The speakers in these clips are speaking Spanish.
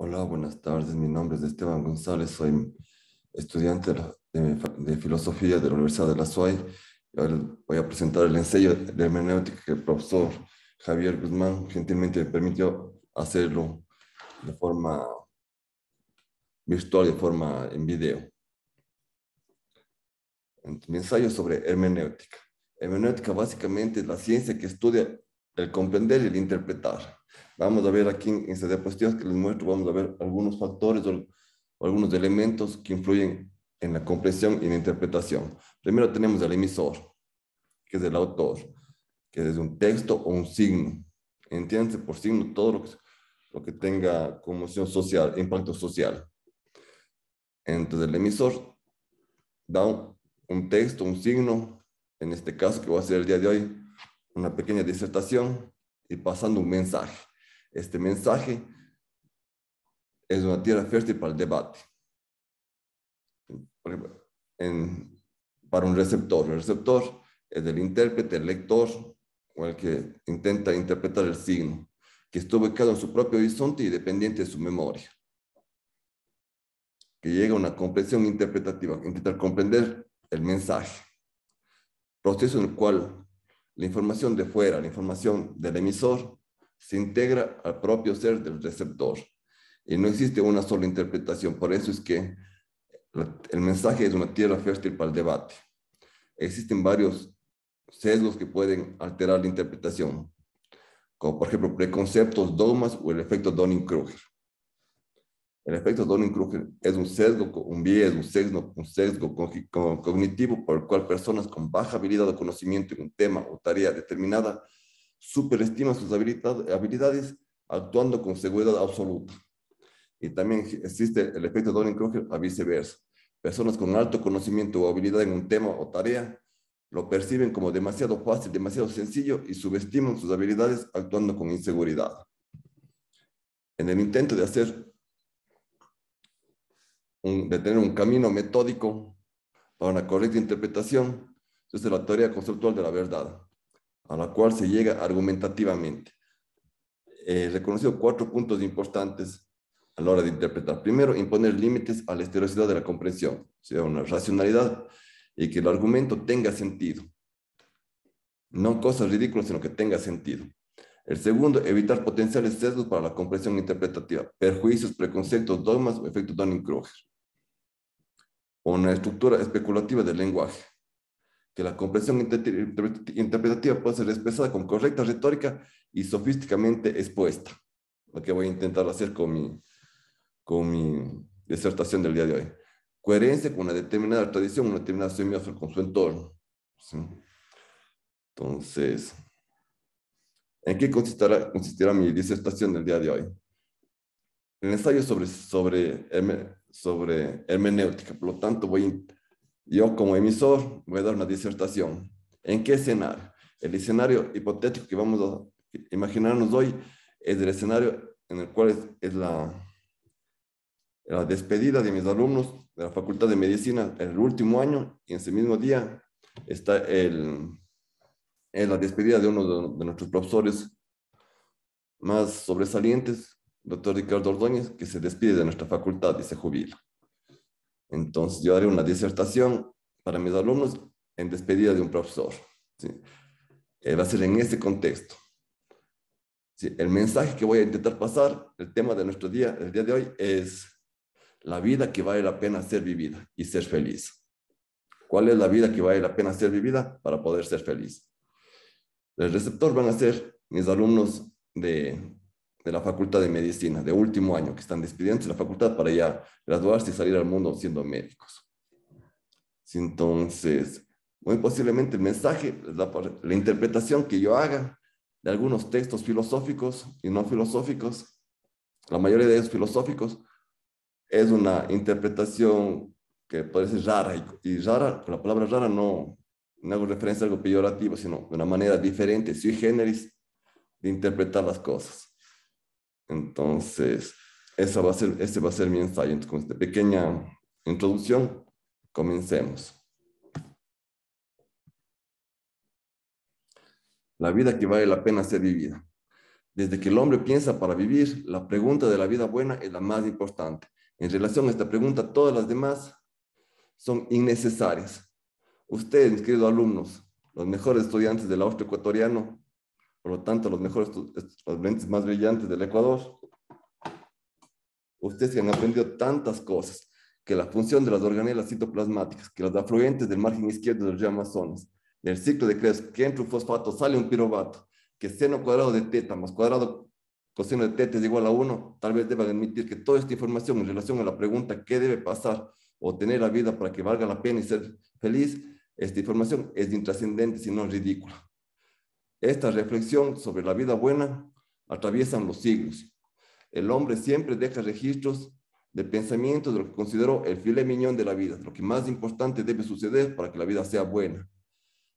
Hola, buenas tardes. Mi nombre es Esteban González. Soy estudiante de, Filosofía de la Universidad de la SUAY. Voy a presentar el ensayo de hermenéutica que el profesor Javier Guzmán gentilmente me permitió hacerlo de forma virtual, de forma en video. mi ensayo sobre hermenéutica. Hermenéutica básicamente es la ciencia que estudia el comprender y el interpretar. Vamos a ver aquí en, esta diapositiva que les muestro, vamos a ver algunos factores o, algunos elementos que influyen en la comprensión y en la interpretación. Primero tenemos el emisor, que es el autor, que es un texto o un signo. entiende por signo todo lo que, lo que tenga conmoción social, impacto social. Entonces el emisor da un, texto, un signo, en este caso que va a ser el día de hoy, una pequeña disertación y pasando un mensaje este mensaje es una tierra fértil para el debate. para un receptor, el receptor es el intérprete, el lector o el que intenta interpretar el signo, que está ubicado en su propio horizonte y dependiente de su memoria. Que llega a una comprensión interpretativa, intentar comprender el mensaje. Proceso en el cual la información de fuera, la información del emisor, se integra al propio ser del receptor. Y no existe una sola interpretación. Por eso es que el mensaje es una tierra fértil para el debate. Existen varios sesgos que pueden alterar la interpretación, como por ejemplo preconceptos, dogmas o el efecto Donning-Kruger. El efecto Donning-Kruger es un sesgo, un bias, un sesgo, un sesgo cognitivo por el cual personas con baja habilidad o conocimiento en un tema o tarea determinada superestima sus habilidades actuando con seguridad absoluta. Y también existe el efecto Dunning-Kruger a viceversa. Personas con alto conocimiento o habilidad en un tema o tarea lo perciben como demasiado fácil, demasiado sencillo y subestiman sus habilidades actuando con inseguridad. En el intento de hacer, de tener un camino metódico para una correcta interpretación, es la teoría conceptual de la verdad a la cual se llega argumentativamente. He eh, reconocido cuatro puntos importantes a la hora de interpretar. Primero, imponer límites a la esterosidad de la comprensión, o sea, una racionalidad y que el argumento tenga sentido. No cosas ridículas, sino que tenga sentido. El segundo, evitar potenciales sesgos para la comprensión interpretativa, perjuicios, preconceptos, dogmas o efecto Dunning-Kruger. Una estructura especulativa del lenguaje que la comprensión interpretativa puede ser expresada con correcta retórica y sofísticamente expuesta, lo que voy a intentar hacer con mi, con mi disertación del día de hoy. Coherencia con una determinada tradición, una determinada semiosa con su entorno. Entonces, ¿en qué consistirá, consistirá mi disertación del día de hoy? El ensayo sobre, sobre, sobre hermenéutica, por lo tanto voy a yo como emisor voy a dar una disertación. ¿En qué escenario? El escenario hipotético que vamos a imaginarnos hoy es el escenario en el cual es, la, la despedida de mis alumnos de la Facultad de Medicina en el último año y en ese mismo día está el, la despedida de uno de, de, nuestros profesores más sobresalientes, doctor Ricardo Ordóñez, que se despide de nuestra facultad y se jubila. Entonces yo haré una disertación para mis alumnos en despedida de un profesor. Eh, va a ser en este contexto. el mensaje que voy a intentar pasar, el tema de nuestro día, el día de hoy, es la vida que vale la pena ser vivida y ser feliz. ¿Cuál es la vida que vale la pena ser vivida para poder ser feliz? El receptor van a ser mis alumnos de de la Facultad de Medicina, de último año, que están despidiendo de la facultad para ya graduarse y salir al mundo siendo médicos. Entonces, muy posiblemente el mensaje, la, interpretación que yo haga de algunos textos filosóficos y no filosóficos, la mayoría de ellos filosóficos, es una interpretación que parece rara y, rara, con la palabra rara no, no hago referencia a algo peyorativo, sino de una manera diferente, sui generis, de interpretar las cosas. Entonces, ese va a ser mi ensayo. Entonces, con esta pequeña introducción, comencemos. La vida que vale la pena ser vivida. Desde que el hombre piensa para vivir, la pregunta de la vida buena es la más importante. En relación a esta pregunta, todas las demás son innecesarias. Ustedes, queridos alumnos, los mejores estudiantes del austro ecuatoriano, por lo tanto, los mejores, los lentes más brillantes del Ecuador. Ustedes que han aprendido tantas cosas, que la función de las organelas citoplasmáticas, que los afluentes del margen izquierdo de los Amazonas, del ciclo de Krebs, que entre un fosfato sale un pirobato, que seno cuadrado de teta más cuadrado coseno de teta es igual a 1, tal vez deban admitir que toda esta información en relación a la pregunta ¿qué debe pasar o tener la vida para que valga la pena y ser feliz? Esta información es intrascendente, si no ridícula. Esta reflexión sobre la vida buena atraviesan los siglos. El hombre siempre deja registros de pensamientos de lo que consideró el filé miñón de la vida, lo que más importante debe suceder para que la vida sea buena.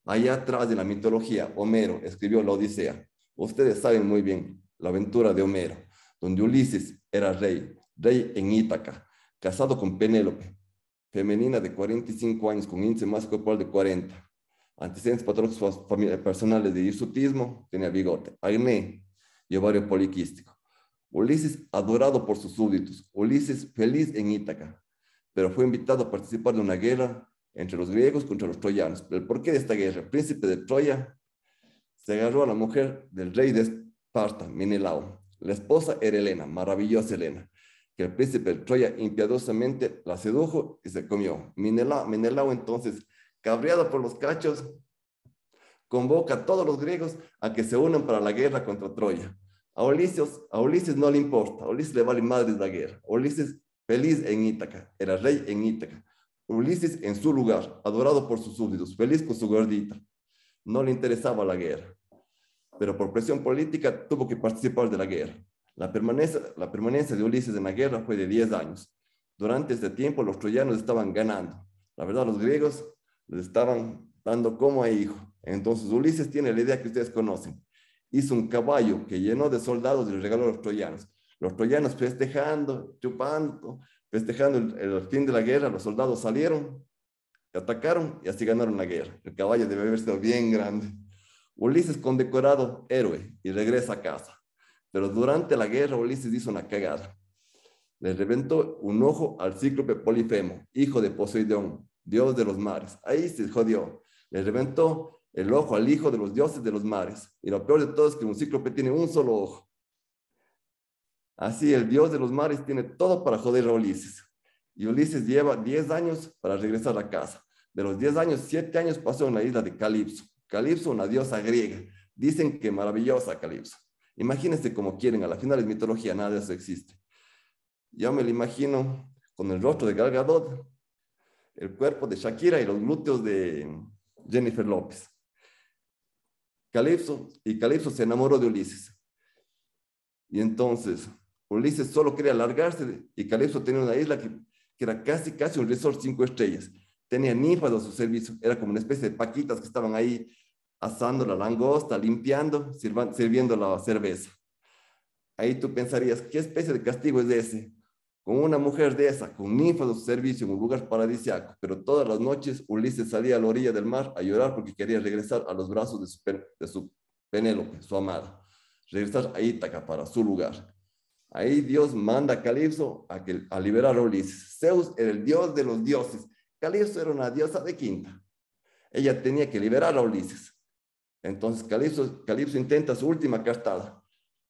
Allá atrás de la mitología, Homero escribió la Odisea. Ustedes saben muy bien la aventura de Homero, donde Ulises era rey, rey en Ítaca, casado con Penélope, femenina de 45 años, con índice más corporal de 40 antecedentes patológicos personales de hirsutismo, tenía bigote, acné y ovario poliquístico. Ulises, adorado por sus súbditos, Ulises feliz en Ítaca, pero fue invitado a participar de una guerra entre los griegos contra los troyanos. ¿El qué de esta guerra? El príncipe de Troya se agarró a la mujer del rey de Esparta, Menelao. La esposa era Helena, maravillosa Helena, que el príncipe de Troya impiadosamente la sedujo y se comió. Menelao, Menelao entonces cabreado por los cachos, convoca a todos los griegos a que se unan para la guerra contra Troya. A Ulises, a Ulises no le importa, a Ulises le vale madres la guerra. Ulises feliz en Ítaca, era rey en Ítaca. Ulises en su lugar, adorado por sus súbditos, feliz con su gordita. No le interesaba la guerra, pero por presión política tuvo que participar de la guerra. La permanencia, la permanencia de Ulises en la guerra fue de 10 años. Durante este tiempo los troyanos estaban ganando. La verdad, los griegos le estaban dando como a hijo. Entonces Ulises tiene la idea que ustedes conocen. Hizo un caballo que llenó de soldados y le regaló a los troyanos. Los troyanos festejando, chupando, festejando el, el fin de la guerra, los soldados salieron, atacaron y así ganaron la guerra. El caballo debe haber sido bien grande. Ulises condecorado héroe y regresa a casa. Pero durante la guerra Ulises hizo una cagada. Le reventó un ojo al cíclope Polifemo, hijo de Poseidón, Dios de los mares. Ahí se jodió. Le reventó el ojo al hijo de los dioses de los mares. Y lo peor de todo es que un cíclope tiene un solo ojo. Así el dios de los mares tiene todo para joder a Ulises. Y Ulises lleva 10 años para regresar a casa. De los 10 años, 7 años pasó en la isla de Calipso. Calipso, una diosa griega. Dicen que maravillosa Calipso. Imagínense como quieren, a la final es mitología, nada de eso existe. Yo me lo imagino con el rostro de galgadot el cuerpo de Shakira y los glúteos de Jennifer López. Calipso, y Calipso se enamoró de Ulises. Y entonces Ulises solo quería alargarse y Calipso tenía una isla que, era casi, casi un resort cinco estrellas. Tenía ninfas a su servicio, era como una especie de paquitas que estaban ahí asando la langosta, limpiando, sirviendo la cerveza. Ahí tú pensarías, ¿qué especie de castigo es ese? Con una mujer de esa, con ninfas de servicio en un lugar paradisíaco. pero todas las noches Ulises salía a la orilla del mar a llorar porque quería regresar a los brazos de su, su Penélope, su amada, regresar a Ítaca para su lugar. Ahí Dios manda a Calipso a, que, a liberar a Ulises. Zeus era el dios de los dioses. Calipso era una diosa de quinta. Ella tenía que liberar a Ulises. Entonces Calipso, Calipso intenta su última cartada.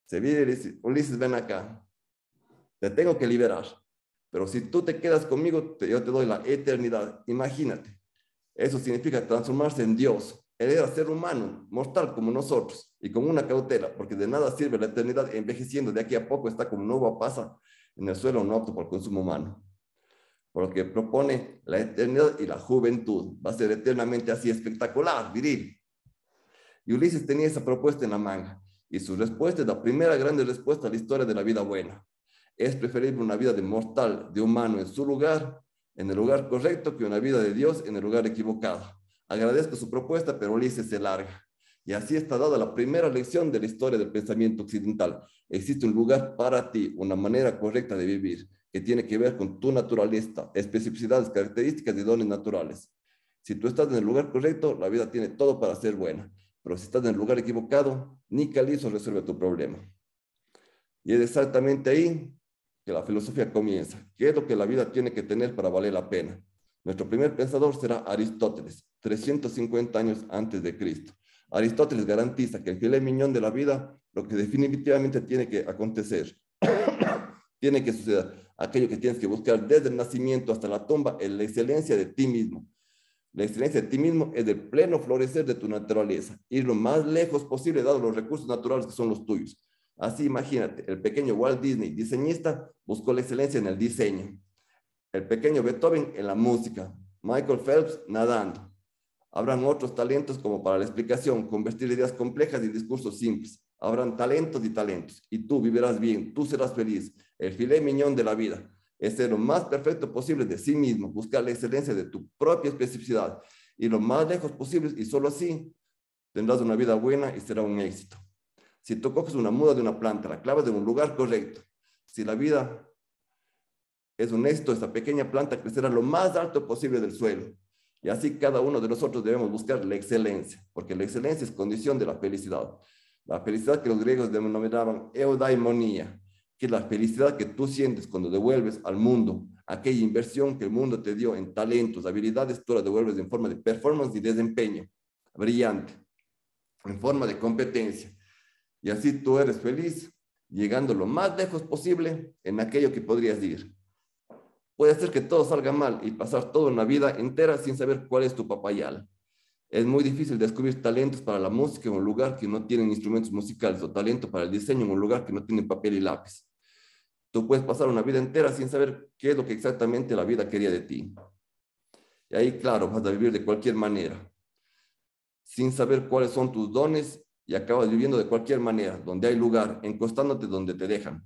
Se viene y dice, Ulises, ven acá. Te tengo que liberar. Pero si tú te quedas conmigo, yo te doy la eternidad. Imagínate. Eso significa transformarse en Dios. Él era ser humano, mortal como nosotros y con una cautela, porque de nada sirve la eternidad envejeciendo. De aquí a poco está como nueva pasa en el suelo, no apto para el consumo humano. Porque propone la eternidad y la juventud. Va a ser eternamente así espectacular, viril. Y Ulises tenía esa propuesta en la manga. Y su respuesta es la primera grande respuesta a la historia de la vida buena es preferible una vida de mortal, de humano en su lugar, en el lugar correcto, que una vida de Dios en el lugar equivocado. Agradezco su propuesta, pero Ulises se larga. Y así está dada la primera lección de la historia del pensamiento occidental. Existe un lugar para ti, una manera correcta de vivir, que tiene que ver con tu naturalista, especificidades, características y dones naturales. Si tú estás en el lugar correcto, la vida tiene todo para ser buena. Pero si estás en el lugar equivocado, ni calizo resuelve tu problema. Y es exactamente ahí la filosofía comienza. ¿Qué es lo que la vida tiene que tener para valer la pena? Nuestro primer pensador será Aristóteles, 350 años antes de Cristo. Aristóteles garantiza que el filet miñón de la vida, lo que definitivamente tiene que acontecer, tiene que suceder, aquello que tienes que buscar desde el nacimiento hasta la tumba, es la excelencia de ti mismo. La excelencia de ti mismo es el pleno florecer de tu naturaleza, ir lo más lejos posible, dado los recursos naturales que son los tuyos. Así imagínate, el pequeño Walt Disney, diseñista, buscó la excelencia en el diseño. El pequeño Beethoven en la música. Michael Phelps nadando. Habrán otros talentos como para la explicación, convertir ideas complejas en discursos simples. Habrán talentos y talentos. Y tú vivirás bien, tú serás feliz. El filé miñón de la vida es ser lo más perfecto posible de sí mismo, buscar la excelencia de tu propia especificidad y lo más lejos posible. Y solo así tendrás una vida buena y será un éxito. Si tú coges una muda de una planta, la clavas en un lugar correcto, si la vida es esto, esta pequeña planta crecerá lo más alto posible del suelo. Y así cada uno de nosotros debemos buscar la excelencia, porque la excelencia es condición de la felicidad. La felicidad que los griegos denominaban eudaimonia, que es la felicidad que tú sientes cuando devuelves al mundo aquella inversión que el mundo te dio en talentos, habilidades, tú la devuelves en forma de performance y desempeño brillante, en forma de competencia, y así tú eres feliz, llegando lo más lejos posible en aquello que podrías ir. Puede ser que todo salga mal y pasar toda una vida entera sin saber cuál es tu papayal. Es muy difícil descubrir talentos para la música en un lugar que no tienen instrumentos musicales o talento para el diseño en un lugar que no tiene papel y lápiz. Tú puedes pasar una vida entera sin saber qué es lo que exactamente la vida quería de ti. Y ahí, claro, vas a vivir de cualquier manera, sin saber cuáles son tus dones y acabas viviendo de cualquier manera, donde hay lugar, encostándote donde te dejan.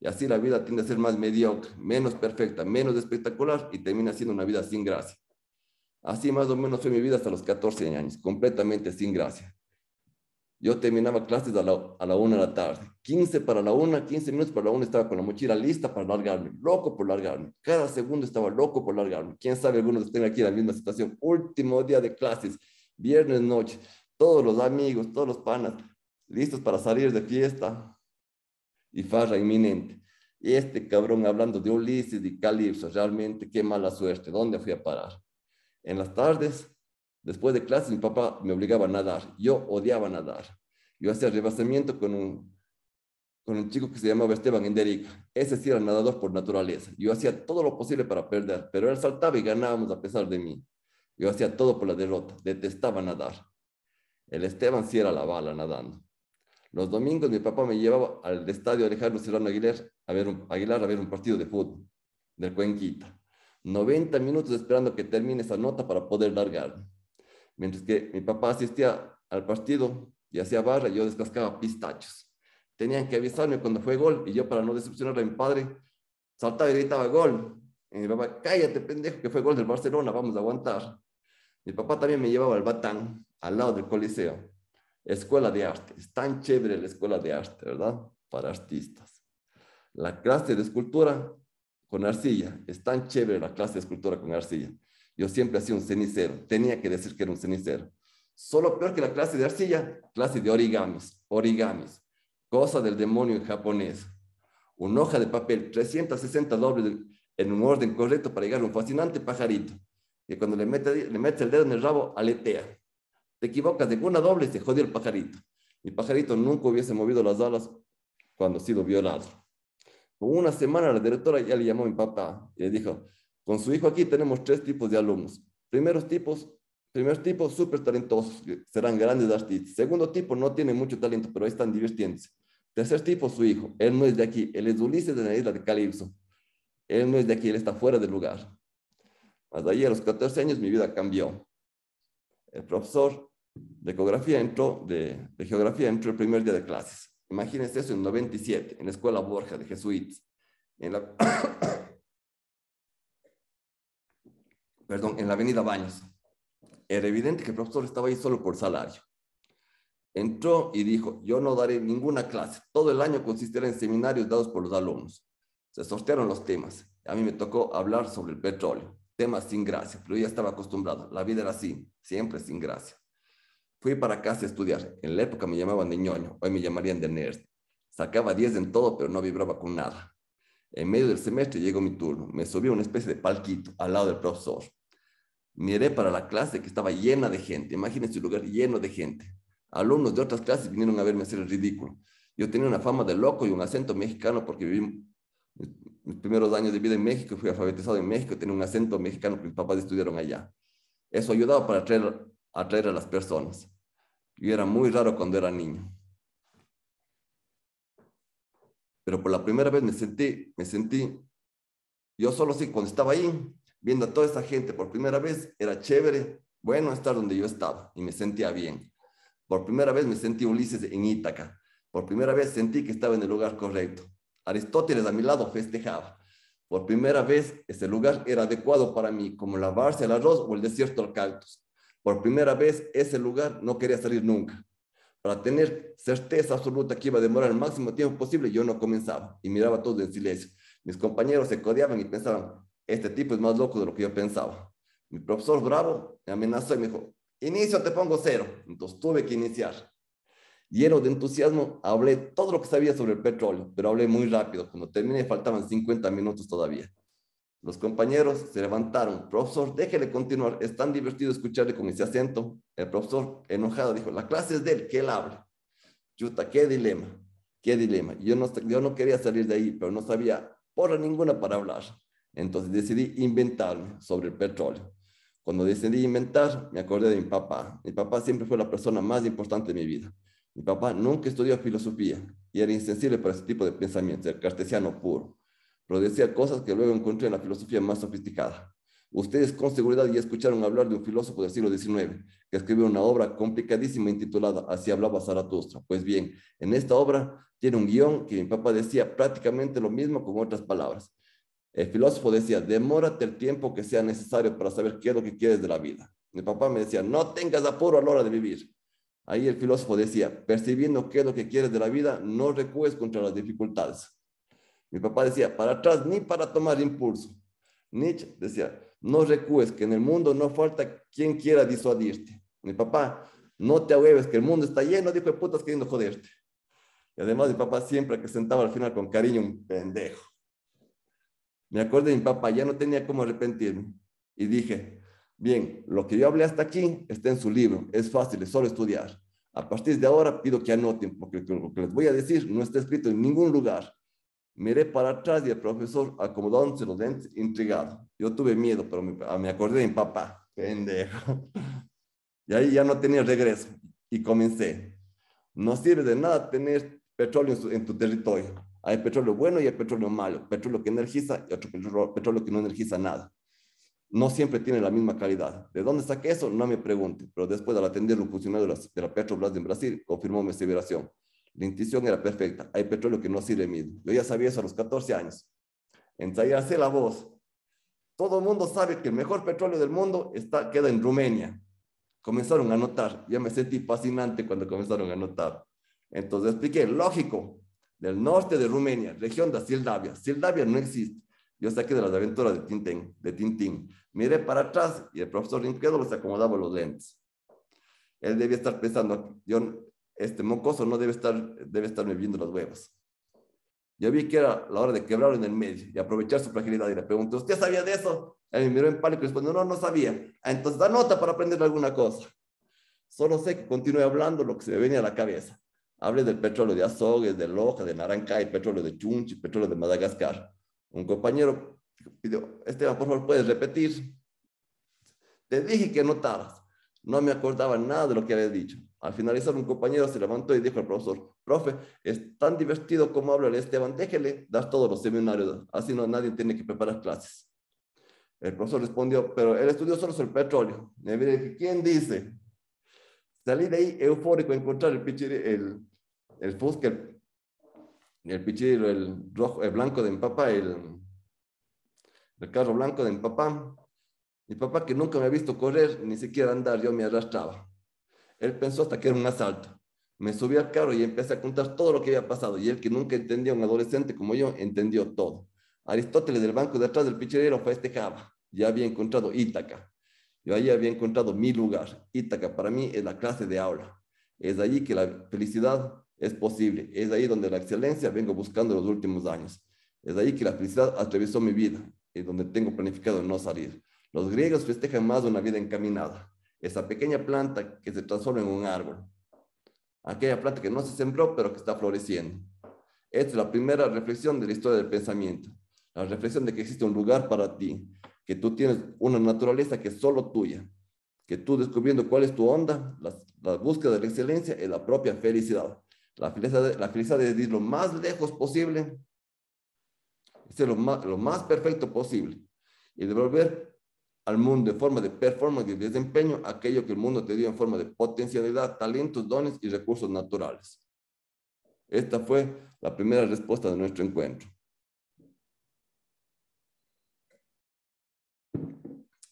Y así la vida tiende a ser más mediocre, menos perfecta, menos espectacular y termina siendo una vida sin gracia. Así más o menos fue mi vida hasta los 14 años, completamente sin gracia. Yo terminaba clases a la, a la una de la tarde, 15 para la una, 15 minutos para la una, estaba con la mochila lista para largarme, loco por largarme. Cada segundo estaba loco por largarme. Quién sabe, algunos estén aquí en la misma situación. Último día de clases, viernes noche, todos los amigos, todos los panas, listos para salir de fiesta y farra inminente. Y este cabrón hablando de Ulises y Calipso, realmente qué mala suerte, ¿dónde fui a parar? En las tardes, después de clases, mi papá me obligaba a nadar, yo odiaba nadar. Yo hacía rebasamiento con un, con un chico que se llamaba Esteban Enderica, ese sí era nadador por naturaleza. Yo hacía todo lo posible para perder, pero él saltaba y ganábamos a pesar de mí. Yo hacía todo por la derrota, detestaba nadar el Esteban cierra la bala nadando. Los domingos mi papá me llevaba al estadio Alejandro Serrano Aguilar a ver un, Aguilar a ver un partido de fútbol del Cuenquita. 90 minutos esperando que termine esa nota para poder largar. Mientras que mi papá asistía al partido y hacía barra, yo descascaba pistachos. Tenían que avisarme cuando fue gol y yo para no decepcionar a mi padre, saltaba y gritaba gol. Y mi papá, cállate pendejo que fue gol del Barcelona, vamos a aguantar. Mi papá también me llevaba al Batán, al lado del Coliseo. Escuela de arte. Es tan chévere la escuela de arte, ¿verdad? Para artistas. La clase de escultura con arcilla. Es tan chévere la clase de escultura con arcilla. Yo siempre hacía un cenicero. Tenía que decir que era un cenicero. Solo peor que la clase de arcilla, clase de origamis. Origamis. Cosa del demonio en japonés. Una hoja de papel, 360 dobles en un orden correcto para llegar a un fascinante pajarito. Y cuando le metes le mete el dedo en el rabo, aletea. Te equivocas de una doble y te jodió el pajarito. El pajarito nunca hubiese movido las alas cuando ha sido violado. Con una semana la directora ya le llamó a mi papá y le dijo, con su hijo aquí tenemos tres tipos de alumnos. Primeros tipos, primer tipo, súper talentosos, que serán grandes artistas. Segundo tipo, no tiene mucho talento, pero es están divirtiéndose. Tercer tipo, su hijo. Él no es de aquí, él es Ulises de la isla de Calypso. Él no es de aquí, él está fuera del lugar. Hasta ahí a los 14 años mi vida cambió. El profesor de geografía entró, de, geografía entró el primer día de clases. Imagínense eso en 97, en la escuela Borja de jesuitas. En la, perdón, en la avenida Baños. Era evidente que el profesor estaba ahí solo por salario. Entró y dijo, yo no daré ninguna clase. Todo el año consistirá en seminarios dados por los alumnos. Se sortearon los temas. A mí me tocó hablar sobre el petróleo temas sin gracia, pero ya estaba acostumbrado. La vida era así, siempre sin gracia. Fui para casa a estudiar. En la época me llamaban de ñoño, hoy me llamarían de nerd. Sacaba 10 en todo, pero no vibraba con nada. En medio del semestre llegó mi turno. Me subí a una especie de palquito al lado del profesor. Miré para la clase que estaba llena de gente. Imagínense un lugar lleno de gente. Alumnos de otras clases vinieron a verme hacer el ridículo. Yo tenía una fama de loco y un acento mexicano porque viví mis primeros años de vida en México, fui alfabetizado en México, tenía un acento mexicano porque mis papás estudiaron allá. Eso ayudaba para atraer, atraer a las personas. Y era muy raro cuando era niño. Pero por la primera vez me sentí, me sentí, yo solo sí, cuando estaba ahí, viendo a toda esa gente por primera vez, era chévere, bueno estar donde yo estaba y me sentía bien. Por primera vez me sentí Ulises en Ítaca. Por primera vez sentí que estaba en el lugar correcto. Aristóteles a mi lado festejaba. Por primera vez, ese lugar era adecuado para mí, como lavarse el arroz o el desierto al cactus. Por primera vez, ese lugar no quería salir nunca. Para tener certeza absoluta que iba a demorar el máximo tiempo posible, yo no comenzaba y miraba todo en silencio. Mis compañeros se codeaban y pensaban, este tipo es más loco de lo que yo pensaba. Mi profesor Bravo me amenazó y me dijo, inicio te pongo cero. Entonces tuve que iniciar lleno de entusiasmo, hablé todo lo que sabía sobre el petróleo, pero hablé muy rápido. Cuando terminé faltaban 50 minutos todavía. Los compañeros se levantaron. Profesor, déjele continuar. Es tan divertido escucharle con ese acento. El profesor, enojado, dijo, la clase es de él, que él hable. Yuta, qué dilema, qué dilema. Yo no, yo no quería salir de ahí, pero no sabía por ninguna para hablar. Entonces decidí inventarme sobre el petróleo. Cuando decidí inventar, me acordé de mi papá. Mi papá siempre fue la persona más importante de mi vida. Mi papá nunca estudió filosofía y era insensible para ese tipo de pensamiento, el cartesiano puro, pero decía cosas que luego encontré en la filosofía más sofisticada. Ustedes con seguridad ya escucharon hablar de un filósofo del siglo XIX que escribió una obra complicadísima intitulada Así hablaba Zaratustra. Pues bien, en esta obra tiene un guión que mi papá decía prácticamente lo mismo con otras palabras. El filósofo decía, demórate el tiempo que sea necesario para saber qué es lo que quieres de la vida. Mi papá me decía, no tengas apuro a la hora de vivir. Ahí el filósofo decía, percibiendo qué es lo que quieres de la vida, no recues contra las dificultades. Mi papá decía, para atrás ni para tomar impulso. Nietzsche decía, no recues que en el mundo no falta quien quiera disuadirte. Mi papá, no te ahueves, que el mundo está lleno de putas queriendo joderte. Y además mi papá siempre que sentaba al final con cariño, un pendejo. Me acuerdo de mi papá, ya no tenía cómo arrepentirme. Y dije, Bien, lo que yo hablé hasta aquí está en su libro, es fácil, es solo estudiar. A partir de ahora pido que anoten, porque lo que les voy a decir no está escrito en ningún lugar. Miré para atrás y el profesor acomodándose los dentes, intrigado. Yo tuve miedo, pero me, ah, acordé de mi papá, pendejo. Y ahí ya no tenía regreso. Y comencé. No sirve de nada tener petróleo en, tu territorio. Hay petróleo bueno y hay petróleo malo. Petróleo que energiza y otro petróleo que no energiza nada no siempre tiene la misma calidad. ¿De dónde saqué eso? No me pregunte, pero después al atender un funcionario de la Petrobras en Brasil, confirmó mi aseveración. La intuición era perfecta, hay petróleo que no sirve mismo. Yo ya sabía eso a los 14 años. hacer la voz. Todo el mundo sabe que el mejor petróleo del mundo está, queda en Rumenia. Comenzaron a notar ya me sentí fascinante cuando comenzaron a anotar. Entonces expliqué, lógico, del norte de Rumenia, región de Sildavia. Sildavia no existe yo saqué de las aventuras de Tintín, de Tintín. Miré para atrás y el profesor Linquedo se acomodaba los lentes. Él debía estar pensando, yo, este mocoso no debe estar, debe estarme viendo las huevas. Yo vi que era la hora de quebrarlo en el medio y aprovechar su fragilidad y le pregunté, ¿usted sabía de eso? Él me miró en pánico y respondió, no, no sabía. Ah, entonces da nota para aprender alguna cosa. Solo sé que continúe hablando lo que se me venía a la cabeza. Hablé del petróleo de azogues, de loja, de naranca y petróleo de chunchi, petróleo de Madagascar un compañero pidió, Esteban, por favor, puedes repetir. Te dije que no tardas. No me acordaba nada de lo que había dicho. Al finalizar, un compañero se levantó y dijo al profesor, profe, es tan divertido como habla el Esteban, déjele dar todos los seminarios, así no nadie tiene que preparar clases. El profesor respondió, pero él estudió solo sobre el petróleo. dije, ¿quién dice? Salí de ahí eufórico a encontrar el, el, el el pichirero, el rojo, el blanco de mi papá, el, el carro blanco de mi papá. Mi papá que nunca me ha visto correr, ni siquiera andar, yo me arrastraba. Él pensó hasta que era un asalto. Me subí al carro y empecé a contar todo lo que había pasado. Y él que nunca entendía, un adolescente como yo, entendió todo. Aristóteles del banco de atrás del pichirero festejaba. Ya había encontrado Ítaca. Yo ahí había encontrado mi lugar. Ítaca para mí es la clase de aula. Es allí que la felicidad es posible. Es ahí donde la excelencia vengo buscando los últimos años. Es ahí que la felicidad atravesó mi vida y eh, donde tengo planificado no salir. Los griegos festejan más una vida encaminada. Esa pequeña planta que se transforma en un árbol. Aquella planta que no se sembró, pero que está floreciendo. es la primera reflexión de la historia del pensamiento. La reflexión de que existe un lugar para ti, que tú tienes una naturaleza que es solo tuya, que tú descubriendo cuál es tu onda, la, búsqueda de la excelencia y la propia felicidad. La felicidad, la es ir lo más lejos posible, ser este lo más, lo más perfecto posible y devolver al mundo en forma de performance y desempeño aquello que el mundo te dio en forma de potencialidad, talentos, dones y recursos naturales. Esta fue la primera respuesta de nuestro encuentro.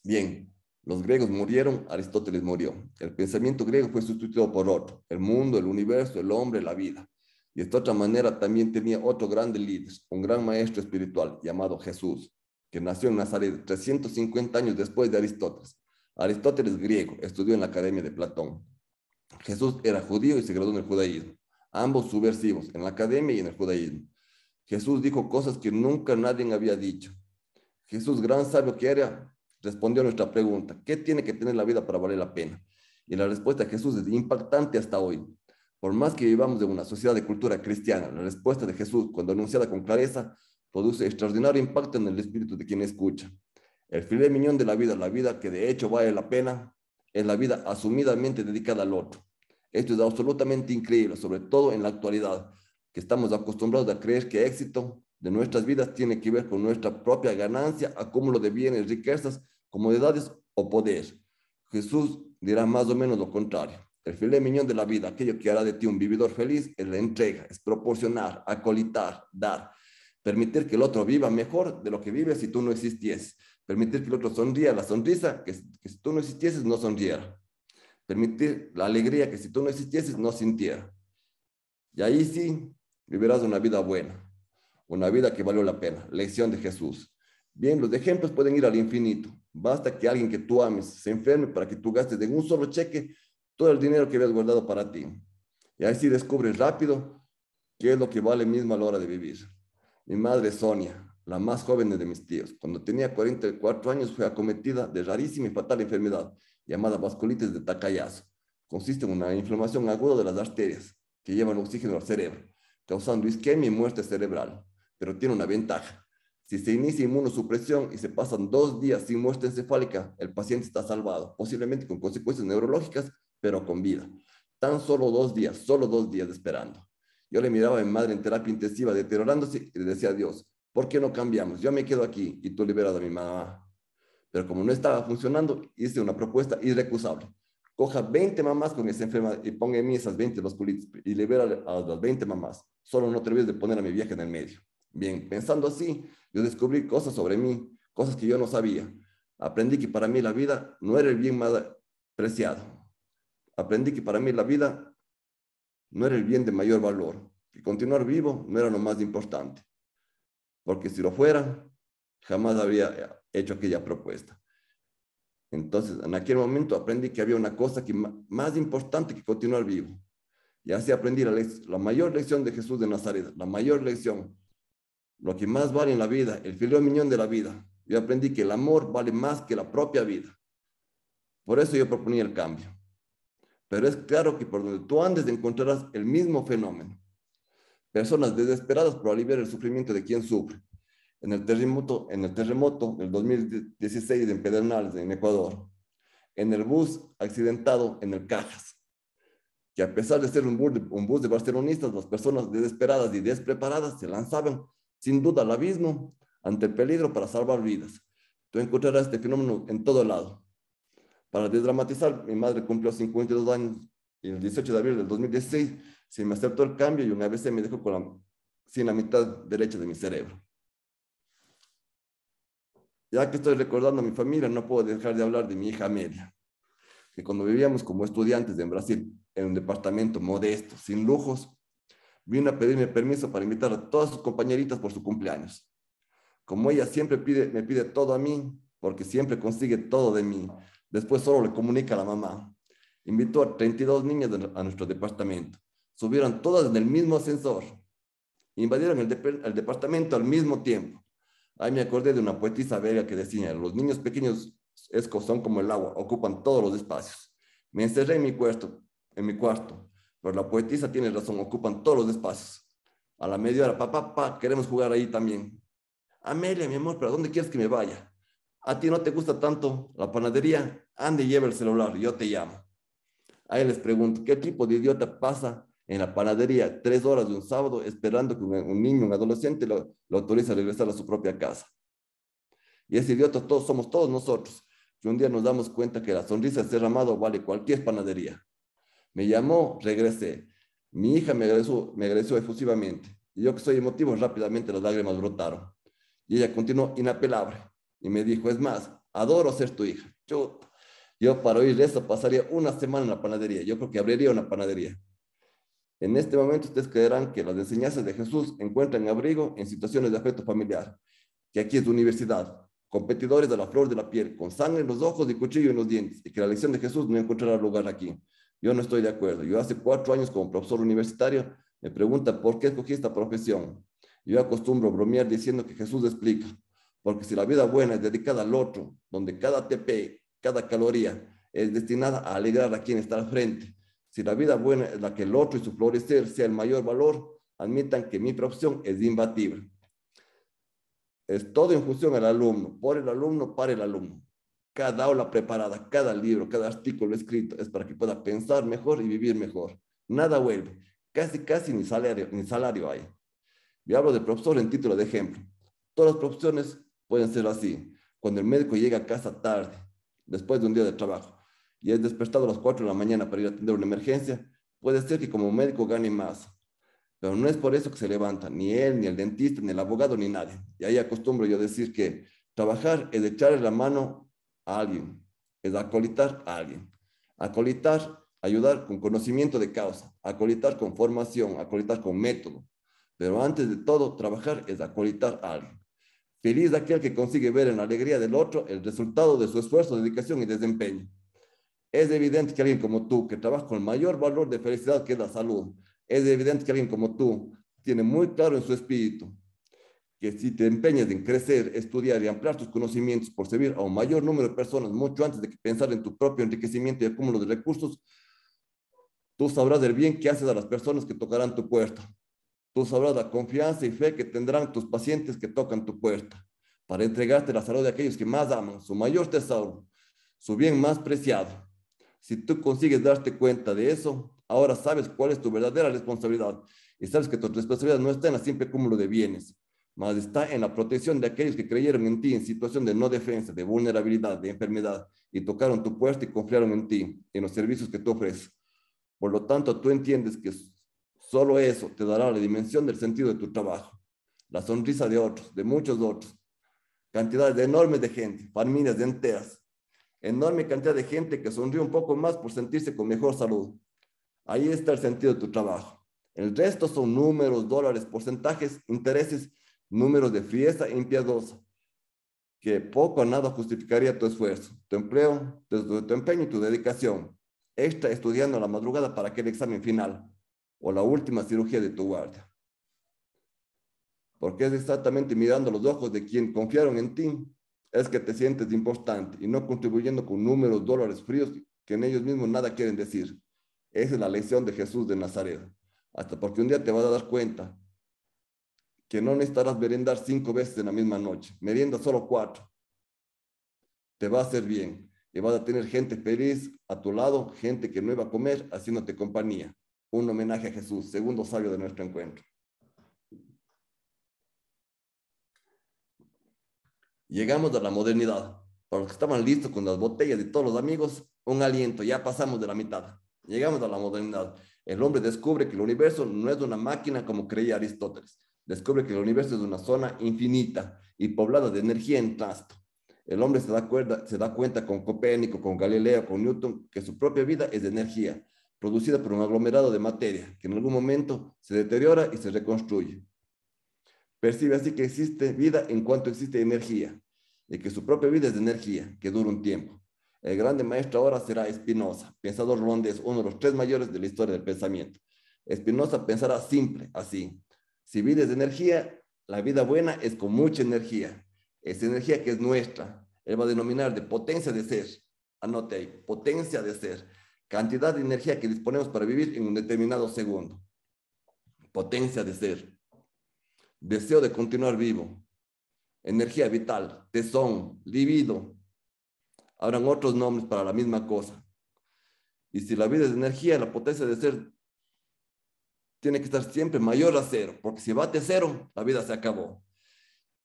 Bien, los griegos murieron, Aristóteles murió. El pensamiento griego fue sustituido por otro, el mundo, el universo, el hombre, la vida. Y de otra manera también tenía otro grande líder, un gran maestro espiritual llamado Jesús, que nació en Nazaret 350 años después de Aristóteles. Aristóteles griego, estudió en la Academia de Platón. Jesús era judío y se graduó en el judaísmo, ambos subversivos, en la academia y en el judaísmo. Jesús dijo cosas que nunca nadie había dicho. Jesús, gran sabio que era, respondió a nuestra pregunta, ¿qué tiene que tener la vida para valer la pena? Y la respuesta de Jesús es impactante hasta hoy. Por más que vivamos en una sociedad de cultura cristiana, la respuesta de Jesús, cuando anunciada con clareza, produce extraordinario impacto en el espíritu de quien escucha. El de miñón de la vida, la vida que de hecho vale la pena, es la vida asumidamente dedicada al otro. Esto es absolutamente increíble, sobre todo en la actualidad, que estamos acostumbrados a creer que éxito de nuestras vidas tiene que ver con nuestra propia ganancia, acúmulo de bienes, riquezas comodidades o poder. Jesús dirá más o menos lo contrario. El filé miñón de la vida, aquello que hará de ti un vividor feliz, es la entrega, es proporcionar, acolitar, dar, permitir que el otro viva mejor de lo que vive si tú no existieses, permitir que el otro sonría la sonrisa que, que si tú no existieses no sonriera, permitir la alegría que si tú no existieses no sintiera. Y ahí sí vivirás una vida buena, una vida que valió la pena. Lección de Jesús. Bien, los ejemplos pueden ir al infinito. Basta que alguien que tú ames se enferme para que tú gastes en un solo cheque todo el dinero que habías guardado para ti. Y así descubres rápido qué es lo que vale mismo a la hora de vivir. Mi madre Sonia, la más joven de mis tíos, cuando tenía 44 años fue acometida de rarísima y fatal enfermedad llamada vasculitis de Takayasu. Consiste en una inflamación aguda de las arterias que llevan oxígeno al cerebro, causando isquemia y muerte cerebral. Pero tiene una ventaja. Si se inicia inmunosupresión y se pasan dos días sin muerte encefálica, el paciente está salvado, posiblemente con consecuencias neurológicas, pero con vida. Tan solo dos días, solo dos días esperando. Yo le miraba a mi madre en terapia intensiva deteriorándose y le decía a Dios, ¿por qué no cambiamos? Yo me quedo aquí y tú liberas a mi mamá. Pero como no estaba funcionando, hice una propuesta irrecusable. Coja 20 mamás con esa enfermedad y ponga en mí esas 20 vasculitis y libera a las 20 mamás. Solo no te olvides de poner a mi vieja en el medio. Bien, pensando así, yo descubrí cosas sobre mí, cosas que yo no sabía. Aprendí que para mí la vida no era el bien más preciado. Aprendí que para mí la vida no era el bien de mayor valor, que continuar vivo no era lo más importante, porque si lo fuera, jamás habría hecho aquella propuesta. Entonces, en aquel momento aprendí que había una cosa que más importante que continuar vivo. Y así aprendí la mayor lección de Jesús de Nazaret, la mayor lección, lo que más vale en la vida, el de miñón de la vida. Yo aprendí que el amor vale más que la propia vida. Por eso yo proponía el cambio. Pero es claro que por donde tú andes encontrarás el mismo fenómeno. Personas desesperadas por aliviar el sufrimiento de quien sufre. En el terremoto, en el terremoto del 2016 en Pedernales, en Ecuador. En el bus accidentado en el Cajas. Que a pesar de ser un bus, un bus de barcelonistas, las personas desesperadas y despreparadas se lanzaban sin duda al abismo ante el peligro para salvar vidas. Tú encontrarás este fenómeno en todo lado. Para desdramatizar, mi madre cumplió 52 años y el 18 de abril del 2016 se me aceptó el cambio y una vez se me dejó con sin la mitad derecha de mi cerebro. Ya que estoy recordando a mi familia, no puedo dejar de hablar de mi hija Amelia, que cuando vivíamos como estudiantes en Brasil, en un departamento modesto, sin lujos, vino a pedirme permiso para invitar a todas sus compañeritas por su cumpleaños. Como ella siempre pide, me pide todo a mí, porque siempre consigue todo de mí, después solo le comunica a la mamá. Invitó a 32 niñas a nuestro departamento. Subieron todas en el mismo ascensor. Invadieron el, el departamento al mismo tiempo. Ahí me acordé de una poetisa belga que decía, los niños pequeños son como el agua, ocupan todos los espacios. Me encerré en mi cuarto, en mi cuarto pero la poetisa tiene razón, ocupan todos los espacios. A la media hora, papá, pa, pa, queremos jugar ahí también. Amelia, mi amor, ¿para dónde quieres que me vaya? A ti no te gusta tanto la panadería, ande y lleva el celular, yo te llamo. Ahí les pregunto, ¿qué tipo de idiota pasa en la panadería tres horas de un sábado esperando que un niño, un adolescente lo, autorice a regresar a su propia casa? Y ese idiota todos somos todos nosotros, que un día nos damos cuenta que la sonrisa de ser amado vale cualquier panadería me llamó, regresé. Mi hija me regresó me efusivamente. Y yo que soy emotivo, rápidamente las lágrimas brotaron. Y ella continuó inapelable. Y me dijo, es más, adoro ser tu hija. Yo, Yo para oír eso pasaría una semana en la panadería. Yo creo que abriría una panadería. En este momento ustedes creerán que las enseñanzas de Jesús encuentran abrigo en situaciones de afecto familiar, que aquí es universidad, competidores de la flor de la piel, con sangre en los ojos y cuchillo en los dientes, y que la lección de Jesús no encontrará lugar aquí. Yo no estoy de acuerdo. Yo hace cuatro años como profesor universitario me pregunta por qué escogí esta profesión. Yo acostumbro bromear diciendo que Jesús explica, porque si la vida buena es dedicada al otro, donde cada TP, cada caloría es destinada a alegrar a quien está al frente, si la vida buena es la que el otro y su florecer sea el mayor valor, admitan que mi profesión es imbatible. Es todo en función al alumno, por el alumno, para el alumno. Cada aula preparada, cada libro, cada artículo escrito es para que pueda pensar mejor y vivir mejor. Nada vuelve. Casi, casi ni salario, ni salario hay. Yo hablo de profesor en título de ejemplo. Todas las profesiones pueden ser así. Cuando el médico llega a casa tarde, después de un día de trabajo, y es despertado a las 4 de la mañana para ir a atender una emergencia, puede ser que como médico gane más. Pero no es por eso que se levanta, ni él, ni el dentista, ni el abogado, ni nadie. Y ahí acostumbro yo a decir que trabajar es echarle la mano alguien, es acolitar a alguien. Acolitar, ayudar con conocimiento de causa, acolitar con formación, acolitar con método. Pero antes de todo, trabajar es acolitar a alguien. Feliz aquel que consigue ver en la alegría del otro el resultado de su esfuerzo, dedicación y desempeño. Es evidente que alguien como tú, que trabaja con el mayor valor de felicidad que es la salud, es evidente que alguien como tú tiene muy claro en su espíritu que si te empeñas en crecer, estudiar y ampliar tus conocimientos por servir a un mayor número de personas mucho antes de que pensar en tu propio enriquecimiento y acúmulo de recursos, tú sabrás del bien que haces a las personas que tocarán tu puerta. Tú sabrás la confianza y fe que tendrán tus pacientes que tocan tu puerta para entregarte la salud de aquellos que más aman, su mayor tesoro, su bien más preciado. Si tú consigues darte cuenta de eso, ahora sabes cuál es tu verdadera responsabilidad y sabes que tu responsabilidad no está en el simple cúmulo de bienes, más está en la protección de aquellos que creyeron en ti en situación de no defensa, de vulnerabilidad, de enfermedad, y tocaron tu puerta y confiaron en ti, en los servicios que tú ofreces. Por lo tanto, tú entiendes que solo eso te dará la dimensión del sentido de tu trabajo, la sonrisa de otros, de muchos otros, cantidades de enormes de gente, familias de enteras, enorme cantidad de gente que sonríe un poco más por sentirse con mejor salud. Ahí está el sentido de tu trabajo. El resto son números, dólares, porcentajes, intereses números de fiesta impiedosa, que poco a nada justificaría tu esfuerzo, tu empleo, tu, empeño y tu dedicación. Esta estudiando a la madrugada para aquel examen final o la última cirugía de tu guardia. Porque es exactamente mirando los ojos de quien confiaron en ti, es que te sientes importante y no contribuyendo con números, dólares fríos que en ellos mismos nada quieren decir. Esa es la lección de Jesús de Nazaret. Hasta porque un día te vas a dar cuenta que no necesitarás merendar cinco veces en la misma noche. Merienda solo cuatro. Te va a hacer bien. Y vas a tener gente feliz a tu lado, gente que no va a comer, haciéndote compañía. Un homenaje a Jesús, segundo sabio de nuestro encuentro. Llegamos a la modernidad. Para los que estaban listos con las botellas y todos los amigos, un aliento, ya pasamos de la mitad. Llegamos a la modernidad. El hombre descubre que el universo no es una máquina como creía Aristóteles, descubre que el universo es una zona infinita y poblada de energía en trasto. El hombre se da, se da cuenta con Copérnico, con Galileo, con Newton, que su propia vida es de energía, producida por un aglomerado de materia, que en algún momento se deteriora y se reconstruye. Percibe así que existe vida en cuanto existe energía, y que su propia vida es de energía, que dura un tiempo. El grande maestro ahora será Spinoza, pensador rondés, uno de los tres mayores de la historia del pensamiento. Spinoza pensará simple, así, si vives de energía, la vida buena es con mucha energía. Esa energía que es nuestra, él va a denominar de potencia de ser. Anote ahí, potencia de ser. Cantidad de energía que disponemos para vivir en un determinado segundo. Potencia de ser. Deseo de continuar vivo. Energía vital, tesón, libido. Habrán otros nombres para la misma cosa. Y si la vida es energía, la potencia de ser tiene que estar siempre mayor a cero, porque si bate cero, la vida se acabó.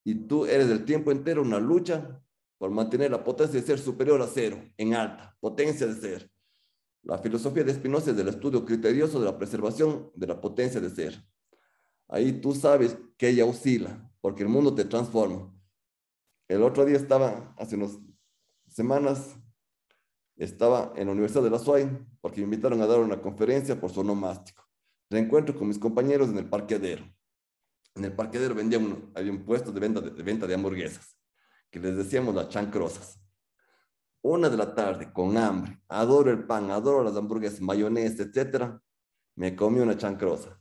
Y tú eres el tiempo entero una lucha por mantener la potencia de ser superior a cero, en alta, potencia de ser. La filosofía de Spinoza es del estudio criterioso de la preservación de la potencia de ser. Ahí tú sabes que ella oscila, porque el mundo te transforma. El otro día estaba, hace unas semanas, estaba en la Universidad de la porque me invitaron a dar una conferencia por su nomástico. Reencuentro con mis compañeros en el parqueadero. En el parqueadero vendían uno, había un puesto de venta de, venta de hamburguesas, que les decíamos las chancrosas. Una de la tarde, con hambre, adoro el pan, adoro las hamburguesas, mayonesa, etcétera, me comí una chancrosa.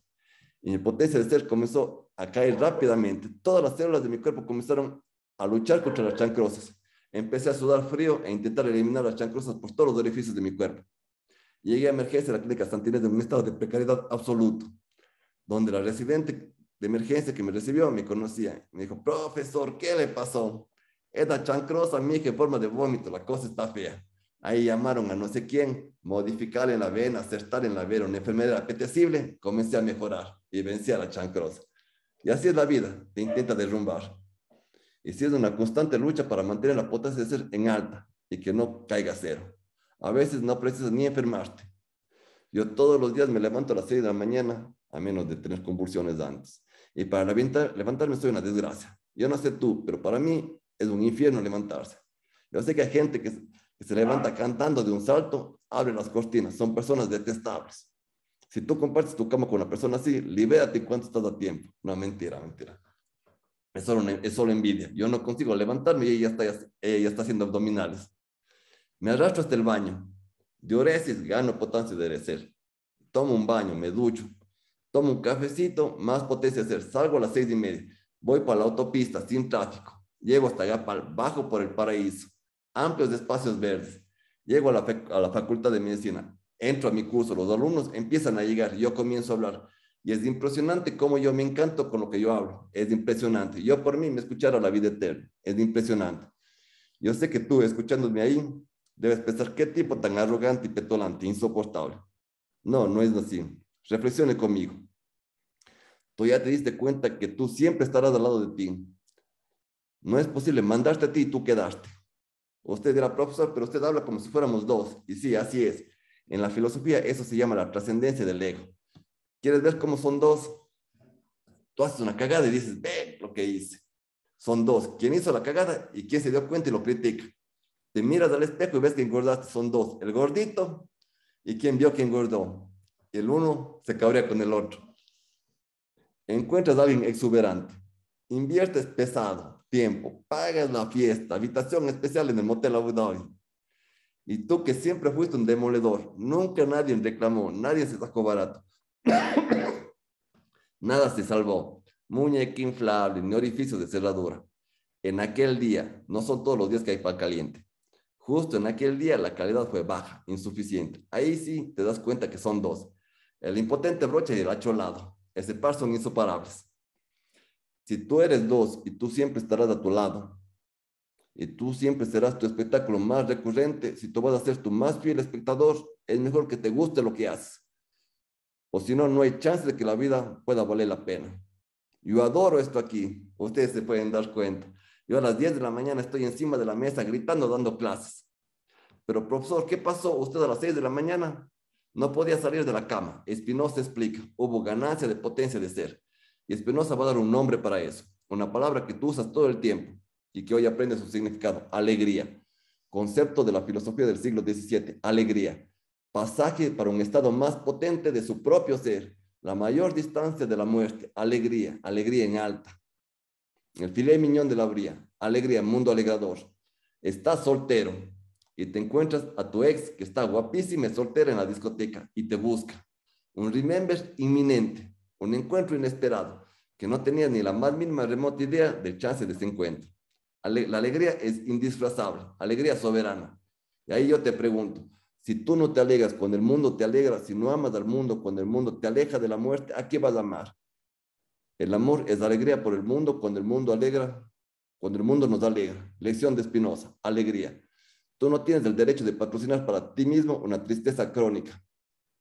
Y mi potencia de ser comenzó a caer rápidamente. Todas las células de mi cuerpo comenzaron a luchar contra las chancrosas. Empecé a sudar frío e intentar eliminar las chancrosas por todos los orificios de mi cuerpo. Llegué a emergencia de la clínica Santinés en un estado de precariedad absoluto, donde la residente de emergencia que me recibió me conocía. Me dijo, profesor, ¿qué le pasó? Esta chancrosa, mi que forma de vómito, la cosa está fea. Ahí llamaron a no sé quién, modificar la vena, acertar en la vena, una enfermedad apetecible, comencé a mejorar y vencí a la chancrosa. Y así es la vida, te intenta derrumbar. Y si es una constante lucha para mantener la potencia de ser en alta y que no caiga cero. A veces no precisas ni enfermarte. Yo todos los días me levanto a las 6 de la mañana, a menos de tener convulsiones antes. Y para levantarme soy una desgracia. Yo no sé tú, pero para mí es un infierno levantarse. Yo sé que hay gente que, se levanta cantando de un salto, abre las cortinas. Son personas detestables. Si tú compartes tu cama con una persona así, libérate cuanto estás a tiempo. No, mentira, mentira. Es solo, es solo envidia. Yo no consigo levantarme y ella está, ella está haciendo abdominales. Me arrastro hasta el baño. Diuresis, gano potencia de hacer. Tomo un baño, me ducho. Tomo un cafecito, más potencia de hacer. Salgo a las seis y media. Voy para la autopista, sin tráfico. Llego hasta allá, bajo por el paraíso. Amplios espacios verdes. Llego a la, a la facultad de medicina. Entro a mi curso, los alumnos empiezan a llegar. Yo comienzo a hablar. Y es impresionante cómo yo me encanto con lo que yo hablo. Es impresionante. Yo por mí me escuchara la vida eterna. Es impresionante. Yo sé que tú, escuchándome ahí, Debes pensar qué tipo tan arrogante y petulante, insoportable. No, no es así. Reflexione conmigo. Tú ya te diste cuenta que tú siempre estarás al lado de ti. No es posible, mandarte a ti y tú quedarte. Usted era profesor, pero usted habla como si fuéramos dos. Y sí, así es. En la filosofía eso se llama la trascendencia del ego. ¿Quieres ver cómo son dos? Tú haces una cagada y dices, ve lo que hice. Son dos. ¿Quién hizo la cagada y quién se dio cuenta y lo critica? Te miras al espejo y ves que engordaste, son dos, el gordito y quien vio que engordó. El uno se cabrea con el otro. Encuentras a alguien exuberante, inviertes pesado, tiempo, pagas la fiesta, habitación especial en el motel Abu Dhabi. Y tú que siempre fuiste un demoledor, nunca nadie reclamó, nadie se sacó barato. Nada se salvó. Muñeca inflable, ni orificio de cerradura. En aquel día, no son todos los días que hay pan caliente. Justo en aquel día la calidad fue baja, insuficiente. Ahí sí te das cuenta que son dos. El impotente broche y el acholado. Ese par son inseparables. Si tú eres dos y tú siempre estarás a tu lado, y tú siempre serás tu espectáculo más recurrente, si tú vas a ser tu más fiel espectador, es mejor que te guste lo que haces. O si no, no hay chance de que la vida pueda valer la pena. Yo adoro esto aquí, ustedes se pueden dar cuenta. Yo a las 10 de la mañana estoy encima de la mesa gritando, dando clases. Pero profesor, ¿qué pasó? Usted a las 6 de la mañana no podía salir de la cama. Espinosa explica, hubo ganancia de potencia de ser. Y Espinosa va a dar un nombre para eso, una palabra que tú usas todo el tiempo y que hoy aprendes su significado, alegría. Concepto de la filosofía del siglo XVII, alegría. Pasaje para un estado más potente de su propio ser, la mayor distancia de la muerte, alegría, alegría en alta el filé miñón de la bría, alegría, mundo alegrador, estás soltero y te encuentras a tu ex que está guapísima y soltera en la discoteca y te busca. Un remember inminente, un encuentro inesperado, que no tenías ni la más mínima remota idea del chance de ese encuentro. la alegría es indisfrazable, alegría soberana. Y ahí yo te pregunto, si tú no te alegras cuando el mundo te alegra, si no amas al mundo cuando el mundo te aleja de la muerte, ¿a qué vas a amar? El amor es alegría por el mundo, cuando el mundo alegra, cuando el mundo nos alegra. Lección de Espinosa, alegría. Tú no tienes el derecho de patrocinar para ti mismo una tristeza crónica.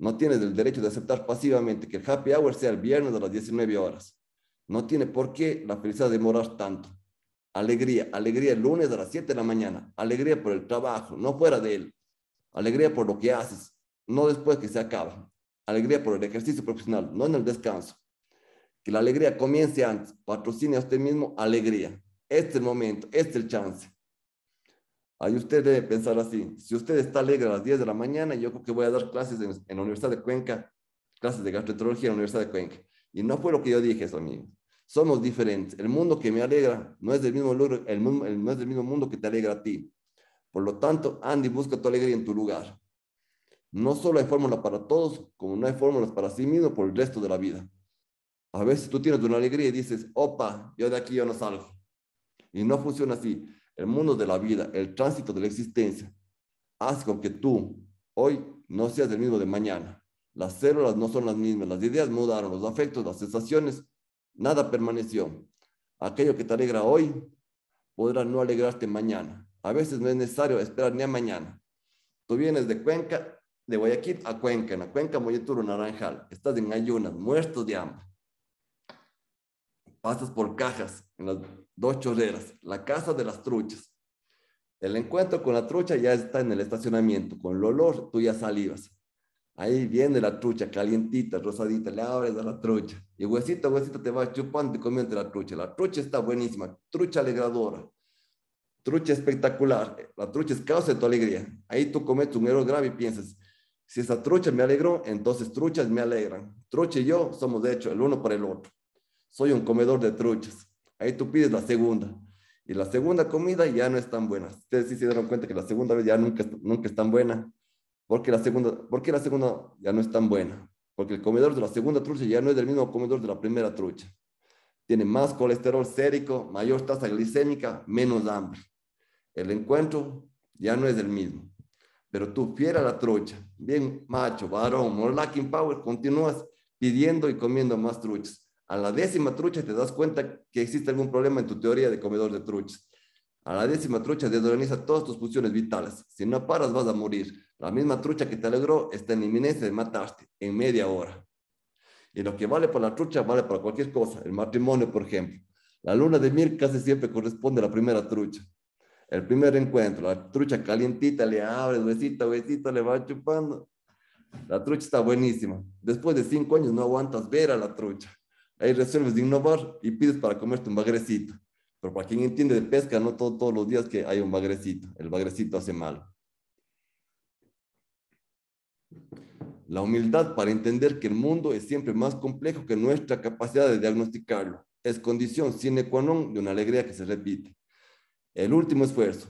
No tienes el derecho de aceptar pasivamente que el happy hour sea el viernes a las 19 horas. No tiene por qué la felicidad demorar tanto. Alegría, alegría el lunes a las 7 de la mañana. Alegría por el trabajo, no fuera de él. Alegría por lo que haces, no después que se acaba. Alegría por el ejercicio profesional, no en el descanso que la alegría comience antes. Patrocine a usted mismo alegría. Este el momento, este es el chance. Ahí usted debe pensar así. Si usted está alegre a las 10 de la mañana, yo creo que voy a dar clases en, la Universidad de Cuenca, clases de gastroenterología en la Universidad de Cuenca. Y no fue lo que yo dije, eso, amigos. Somos diferentes. El mundo que me alegra no es del mismo, lugar el, no es del mismo mundo que te alegra a ti. Por lo tanto, Andy, busca tu alegría en tu lugar. No solo hay fórmulas para todos, como no hay fórmulas para sí mismo por el resto de la vida. A veces tú tienes una alegría y dices, opa, yo de aquí yo no salgo. Y no funciona así. El mundo de la vida, el tránsito de la existencia, hace con que tú hoy no seas el mismo de mañana. Las células no son las mismas, las ideas mudaron, los afectos, las sensaciones, nada permaneció. Aquello que te alegra hoy podrá no alegrarte mañana. A veces no es necesario esperar ni a mañana. Tú vienes de Cuenca, de Guayaquil a Cuenca, en la Cuenca Moyeturo Naranjal. Estás en ayunas, muerto de hambre pasas por cajas en las dos chorreras, la casa de las truchas. El encuentro con la trucha ya está en el estacionamiento, con el olor tú ya salivas. Ahí viene la trucha, calientita, rosadita, le abres a la trucha. Y huesito, huesito te va chupando y comiendo la trucha. La trucha está buenísima, trucha alegradora, trucha espectacular. La trucha es causa de tu alegría. Ahí tú cometes un error grave y piensas, si esa trucha me alegró, entonces truchas me alegran. Trucha y yo somos de hecho el uno para el otro soy un comedor de truchas. Ahí tú pides la segunda. Y la segunda comida ya no es tan buena. Ustedes sí se dieron cuenta que la segunda vez ya nunca, nunca es tan buena. Porque la segunda, porque la segunda ya no es tan buena. Porque el comedor de la segunda trucha ya no es del mismo comedor de la primera trucha. Tiene más colesterol sérico, mayor tasa glicémica, menos hambre. El encuentro ya no es el mismo. Pero tú fiera la trucha, bien macho, varón, lacking power, continúas pidiendo y comiendo más truchas. A la décima trucha te das cuenta que existe algún problema en tu teoría de comedor de truchas. A la décima trucha desorganiza todas tus funciones vitales. Si no paras, vas a morir. La misma trucha que te alegró está en inminencia de matarte en media hora. Y lo que vale para la trucha vale para cualquier cosa. El matrimonio, por ejemplo. La luna de miel casi siempre corresponde a la primera trucha. El primer encuentro, la trucha calientita, le abres, huesita huesita le va chupando. La trucha está buenísima. Después de cinco años no aguantas ver a la trucha ahí resuelves de innovar y pides para comerte un bagrecito. Pero para quien entiende de pesca, no todo, todos los días que hay un bagrecito. El bagrecito hace mal. La humildad para entender que el mundo es siempre más complejo que nuestra capacidad de diagnosticarlo. Es condición sine qua non de una alegría que se repite. El último esfuerzo.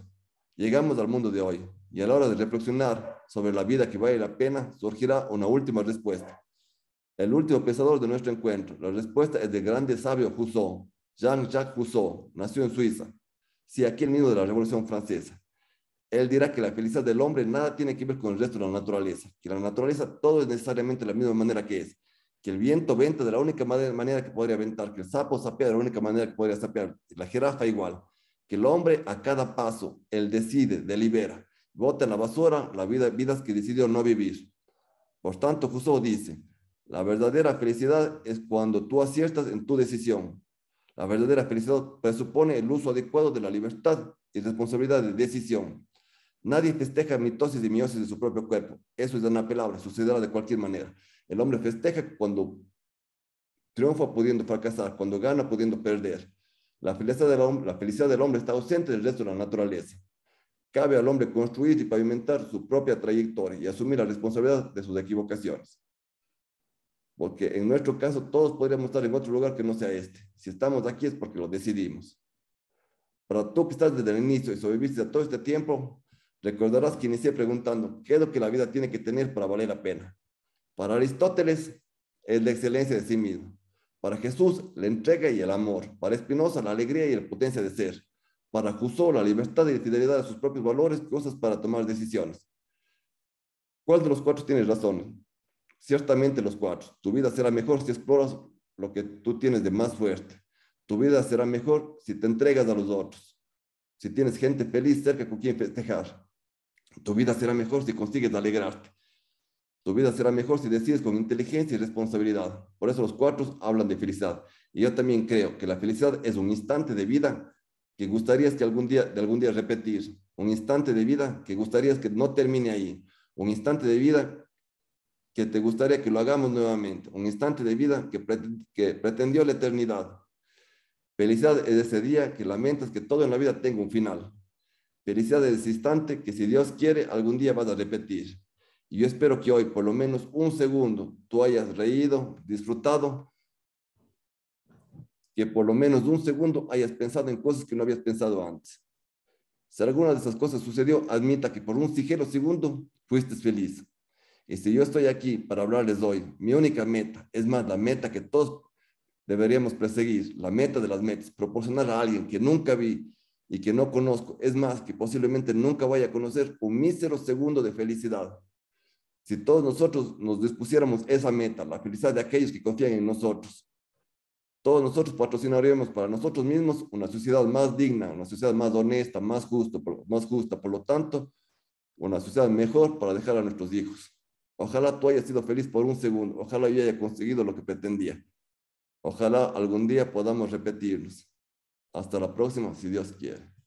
Llegamos al mundo de hoy y a la hora de reflexionar sobre la vida que vale la pena, surgirá una última respuesta el último pensador de nuestro encuentro. La respuesta es del grande sabio Rousseau, Jean-Jacques Rousseau, nació en Suiza, si sí, aquí el nido de la Revolución Francesa. Él dirá que la felicidad del hombre nada tiene que ver con el resto de la naturaleza, que la naturaleza todo es necesariamente de la misma manera que es, que el viento venta de la única manera que podría ventar, que el sapo sapea de la única manera que podría sapear, la jirafa igual, que el hombre a cada paso, él decide, delibera, bota en la basura las vida, vidas que decidió no vivir. Por tanto, Rousseau dice, la verdadera felicidad es cuando tú aciertas en tu decisión. La verdadera felicidad presupone el uso adecuado de la libertad y responsabilidad de decisión. Nadie festeja mitosis y miosis de su propio cuerpo. Eso es una palabra, sucederá de cualquier manera. El hombre festeja cuando triunfa pudiendo fracasar, cuando gana pudiendo perder. La felicidad del hombre, la felicidad del hombre está ausente del resto de la naturaleza. Cabe al hombre construir y pavimentar su propia trayectoria y asumir la responsabilidad de sus equivocaciones porque en nuestro caso todos podríamos estar en otro lugar que no sea este. Si estamos aquí es porque lo decidimos. Para tú que estás desde el inicio y sobreviviste a todo este tiempo, recordarás que inicié preguntando, ¿qué es lo que la vida tiene que tener para valer la pena? Para Aristóteles es la excelencia de sí mismo. Para Jesús, la entrega y el amor. Para Espinosa, la alegría y la potencia de ser. Para Rousseau, la libertad y la fidelidad de sus propios valores, cosas para tomar decisiones. ¿Cuál de los cuatro tienes razón? Ciertamente los cuatro. Tu vida será mejor si exploras lo que tú tienes de más fuerte. Tu vida será mejor si te entregas a los otros. Si tienes gente feliz cerca con quien festejar. Tu vida será mejor si consigues alegrarte. Tu vida será mejor si decides con inteligencia y responsabilidad. Por eso los cuatro hablan de felicidad. Y yo también creo que la felicidad es un instante de vida que gustarías que algún día, de algún día repetir. Un instante de vida que gustarías que no termine ahí. Un instante de vida que te gustaría que lo hagamos nuevamente, un instante de vida que, pretendió la eternidad. Felicidad es ese día que lamentas que todo en la vida tenga un final. Felicidad es ese instante que si Dios quiere algún día vas a repetir. Y yo espero que hoy, por lo menos un segundo, tú hayas reído, disfrutado, que por lo menos un segundo hayas pensado en cosas que no habías pensado antes. Si alguna de esas cosas sucedió, admita que por un ligero segundo fuiste feliz. Y este, si yo estoy aquí para hablarles hoy, mi única meta, es más, la meta que todos deberíamos perseguir, la meta de las metas, proporcionar a alguien que nunca vi y que no conozco, es más, que posiblemente nunca vaya a conocer, un mísero segundo de felicidad. Si todos nosotros nos dispusiéramos esa meta, la felicidad de aquellos que confían en nosotros, todos nosotros patrocinaríamos para nosotros mismos una sociedad más digna, una sociedad más honesta, más, justo, más justa, por lo tanto, una sociedad mejor para dejar a nuestros hijos. Ojalá tú hayas sido feliz por un segundo. Ojalá yo haya conseguido lo que pretendía. Ojalá algún día podamos repetirnos. Hasta la próxima, si Dios quiere.